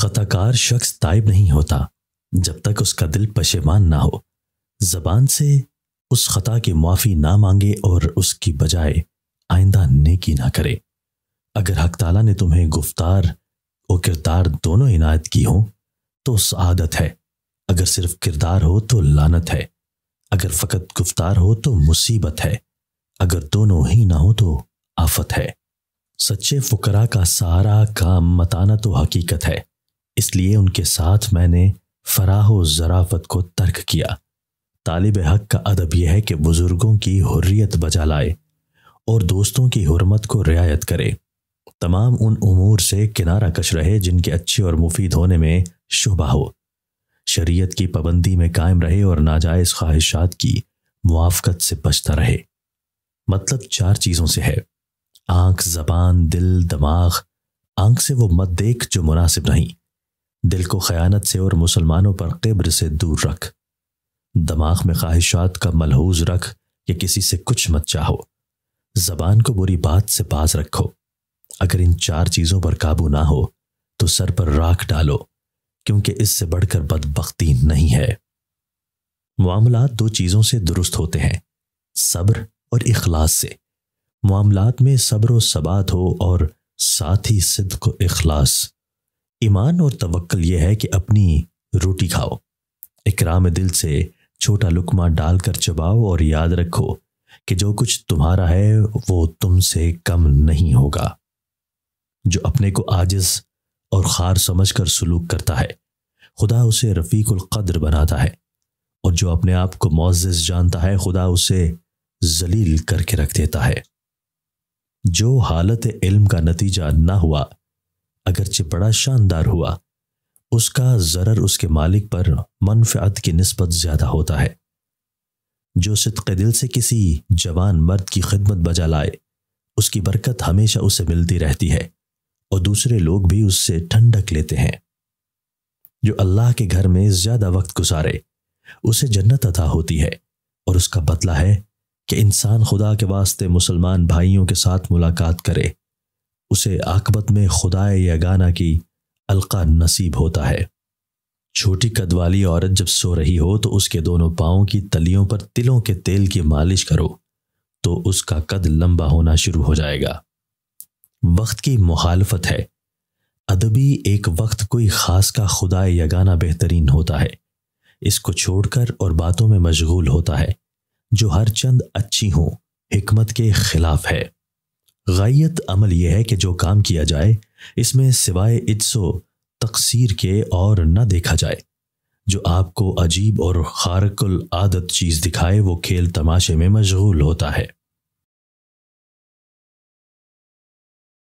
खताकार शख्स ताइब नहीं होता जब तक उसका दिल पशेमान ना हो जबान से उस खता की माफ़ी ना मांगे और उसकी बजाय आइंदा नेकी ना करे अगर हक ताला ने तुम्हें गुफ्तार और किरदार दोनों इनायत की हो तो आदत है अगर सिर्फ किरदार हो तो लानत है अगर फ़कत गुफ्तार हो तो मुसीबत है अगर दोनों ही ना हो तो आफत है सच्चे फुकरा का सारा काम मताना तो हकीकत है इसलिए उनके साथ मैंने फराह ज़राफत को तर्क किया तालिब हक का अदब यह है कि बुज़ुर्गों की हुर्रियत बजा लाए और दोस्तों की हरमत को रियायत करे तमाम उन उमूर से किनारा कश रहे जिनके अच्छे और मुफीद होने में शुबा हो शरीयत की पाबंदी में कायम रहे और नाजायज़ ख्वाहिशात की मुआफ़त से बचता रहे मतलब चार चीज़ों से है आंख जबान दिल दिमाग आंख से वो मत देख जो मुनासिब नहीं दिल को खयानत से और मुसलमानों पर कब्र से दूर रख दमाग में ख्वाहिशात का मलहूज रख कि किसी से कुछ मत चाहो जबान को बुरी बात से पास रखो अगर इन चार चीज़ों पर काबू ना हो तो सर पर राख डालो क्योंकि इससे बढ़कर बदबख्ती नहीं है मामलात दो चीज़ों से दुरुस्त होते हैं सब्र और इखलास से मामलात में सब्र सबात हो और साथ ही सिद्ध को इखलास ईमान और तवक्ल यह है कि अपनी रोटी खाओ इकराम दिल से छोटा लुकमा डालकर चबाओ और याद रखो कि जो कुछ तुम्हारा है वो तुमसे कम नहीं होगा जो अपने को आजिज और खार समझकर सलूक करता है खुदा उसे रफ़ीकुल कद्र बनाता है और जो अपने आप को मोजिज जानता है खुदा उसे जलील करके रख देता है जो हालत इल्म का नतीजा ना हुआ अगरचे बड़ा शानदार हुआ उसका ज़रर उसके मालिक पर मनफ़ात की नस्बत ज़्यादा होता है जो सिद्क दिल से किसी जवान मर्द की खिदमत बजा लाए उसकी बरकत हमेशा उसे मिलती रहती है और दूसरे लोग भी उससे ठंडक लेते हैं जो अल्लाह के घर में ज़्यादा वक्त गुजारे उसे जन्नत अदा होती है और उसका बदला है कि इंसान खुदा के वास्ते मुसलमान भाइयों के साथ मुलाकात करे उसे आकबत में खुदाए यगाना की अलका नसीब होता है छोटी कद वाली औरत जब सो रही हो तो उसके दोनों पाओं की तलियों पर तिलों के तेल की मालिश करो तो उसका कद लंबा होना शुरू हो जाएगा वक्त की मुखालफत है अदबी एक वक्त कोई ख़ास का खुदा यगाना बेहतरीन होता है इसको छोड़कर और बातों में मशगूल होता है जो हर चंद अच्छी हों हमत के खिलाफ है गायत अमल यह है कि जो काम किया जाए इसमें सिवाय इज्सो तकसीर के और न देखा जाए जो आपको अजीब और खारकुल आदत चीज़ दिखाए वो खेल तमाशे में मशगूल होता है